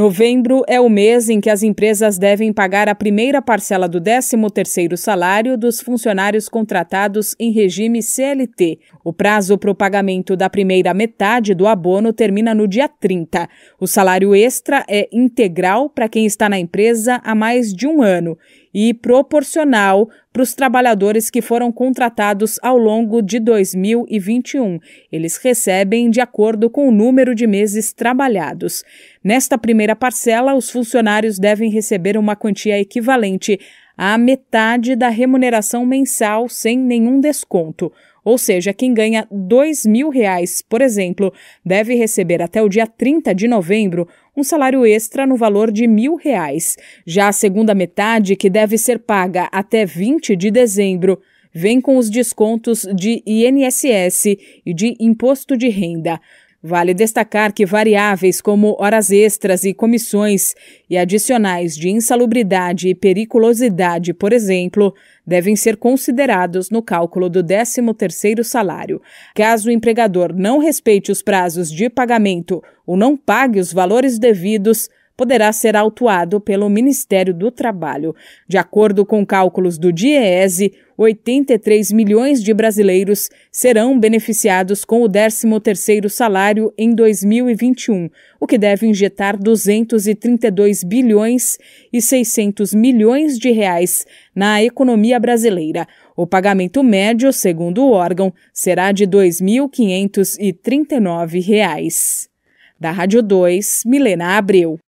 Novembro é o mês em que as empresas devem pagar a primeira parcela do 13º salário dos funcionários contratados em regime CLT. O prazo para o pagamento da primeira metade do abono termina no dia 30. O salário extra é integral para quem está na empresa há mais de um ano e proporcional para os trabalhadores que foram contratados ao longo de 2021. Eles recebem de acordo com o número de meses trabalhados. Nesta primeira parcela, os funcionários devem receber uma quantia equivalente a metade da remuneração mensal sem nenhum desconto. Ou seja, quem ganha R$ 2.000, por exemplo, deve receber até o dia 30 de novembro um salário extra no valor de R$ 1.000. Já a segunda metade, que deve ser paga até 20 de dezembro, vem com os descontos de INSS e de imposto de renda. Vale destacar que variáveis como horas extras e comissões e adicionais de insalubridade e periculosidade, por exemplo, devem ser considerados no cálculo do 13º salário. Caso o empregador não respeite os prazos de pagamento ou não pague os valores devidos, poderá ser autuado pelo Ministério do Trabalho. De acordo com cálculos do DIEESE, 83 milhões de brasileiros serão beneficiados com o 13º salário em 2021, o que deve injetar 232 bilhões e 600 milhões de reais na economia brasileira. O pagamento médio, segundo o órgão, será de R$ 2.539. Da Rádio 2, Milena Abreu.